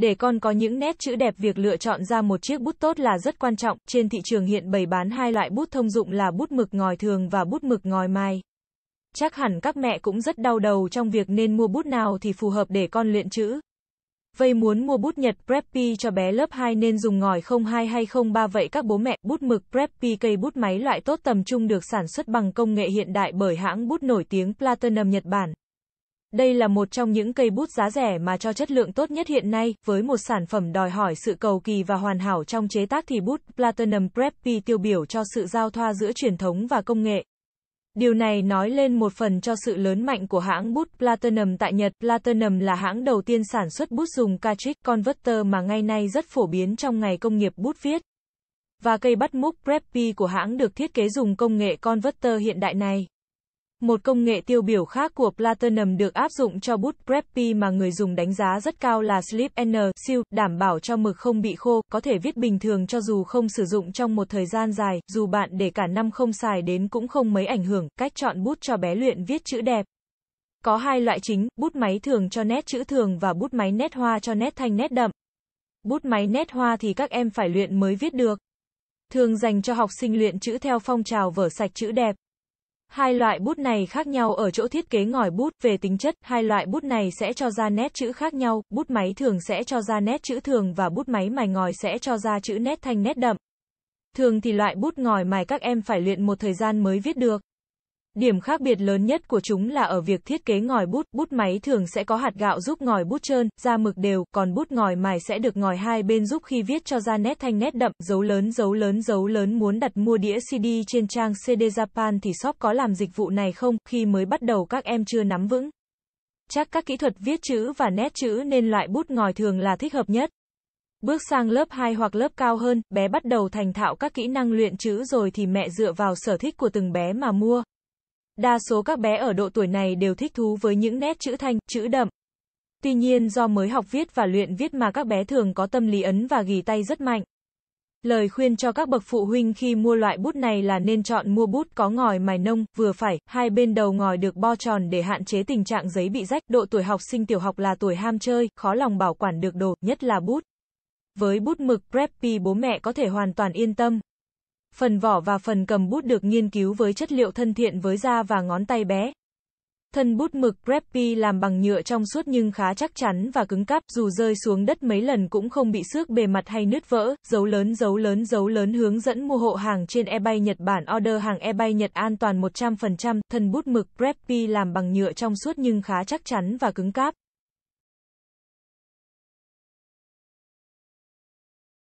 Để con có những nét chữ đẹp việc lựa chọn ra một chiếc bút tốt là rất quan trọng, trên thị trường hiện bày bán hai loại bút thông dụng là bút mực ngòi thường và bút mực ngòi mai. Chắc hẳn các mẹ cũng rất đau đầu trong việc nên mua bút nào thì phù hợp để con luyện chữ. Vậy muốn mua bút Nhật Preppy cho bé lớp 2 nên dùng ngòi 02 hay 03 vậy các bố mẹ, bút mực Preppy cây bút máy loại tốt tầm trung được sản xuất bằng công nghệ hiện đại bởi hãng bút nổi tiếng Platinum Nhật Bản. Đây là một trong những cây bút giá rẻ mà cho chất lượng tốt nhất hiện nay, với một sản phẩm đòi hỏi sự cầu kỳ và hoàn hảo trong chế tác thì bút Platinum Preppy tiêu biểu cho sự giao thoa giữa truyền thống và công nghệ. Điều này nói lên một phần cho sự lớn mạnh của hãng bút Platinum tại Nhật. Platinum là hãng đầu tiên sản xuất bút dùng cartridge converter mà ngay nay rất phổ biến trong ngày công nghiệp bút viết. Và cây bắt múc Preppy của hãng được thiết kế dùng công nghệ converter hiện đại này. Một công nghệ tiêu biểu khác của Platinum được áp dụng cho bút Preppy mà người dùng đánh giá rất cao là Slip N siêu, đảm bảo cho mực không bị khô, có thể viết bình thường cho dù không sử dụng trong một thời gian dài, dù bạn để cả năm không xài đến cũng không mấy ảnh hưởng, cách chọn bút cho bé luyện viết chữ đẹp. Có hai loại chính, bút máy thường cho nét chữ thường và bút máy nét hoa cho nét thanh nét đậm. Bút máy nét hoa thì các em phải luyện mới viết được. Thường dành cho học sinh luyện chữ theo phong trào vở sạch chữ đẹp. Hai loại bút này khác nhau ở chỗ thiết kế ngòi bút, về tính chất, hai loại bút này sẽ cho ra nét chữ khác nhau, bút máy thường sẽ cho ra nét chữ thường và bút máy mài ngòi sẽ cho ra chữ nét thanh nét đậm. Thường thì loại bút ngòi mài các em phải luyện một thời gian mới viết được. Điểm khác biệt lớn nhất của chúng là ở việc thiết kế ngòi bút, bút máy thường sẽ có hạt gạo giúp ngòi bút trơn, da mực đều, còn bút ngòi mài sẽ được ngòi hai bên giúp khi viết cho ra nét thanh nét đậm, dấu lớn dấu lớn dấu lớn muốn đặt mua đĩa CD trên trang CD Japan thì shop có làm dịch vụ này không, khi mới bắt đầu các em chưa nắm vững. Chắc các kỹ thuật viết chữ và nét chữ nên loại bút ngòi thường là thích hợp nhất. Bước sang lớp 2 hoặc lớp cao hơn, bé bắt đầu thành thạo các kỹ năng luyện chữ rồi thì mẹ dựa vào sở thích của từng bé mà mua. Đa số các bé ở độ tuổi này đều thích thú với những nét chữ thanh, chữ đậm. Tuy nhiên do mới học viết và luyện viết mà các bé thường có tâm lý ấn và ghi tay rất mạnh. Lời khuyên cho các bậc phụ huynh khi mua loại bút này là nên chọn mua bút có ngòi mài nông, vừa phải, hai bên đầu ngòi được bo tròn để hạn chế tình trạng giấy bị rách. Độ tuổi học sinh tiểu học là tuổi ham chơi, khó lòng bảo quản được đồ, nhất là bút. Với bút mực Preppy bố mẹ có thể hoàn toàn yên tâm phần vỏ và phần cầm bút được nghiên cứu với chất liệu thân thiện với da và ngón tay bé. Thân bút mực Greppy làm bằng nhựa trong suốt nhưng khá chắc chắn và cứng cáp, dù rơi xuống đất mấy lần cũng không bị xước bề mặt hay nứt vỡ. Dấu lớn dấu lớn dấu lớn hướng dẫn mua hộ hàng trên eBay Nhật Bản order hàng eBay Nhật an toàn 100%. Thân bút mực Greppy làm bằng nhựa trong suốt nhưng khá chắc chắn và cứng cáp.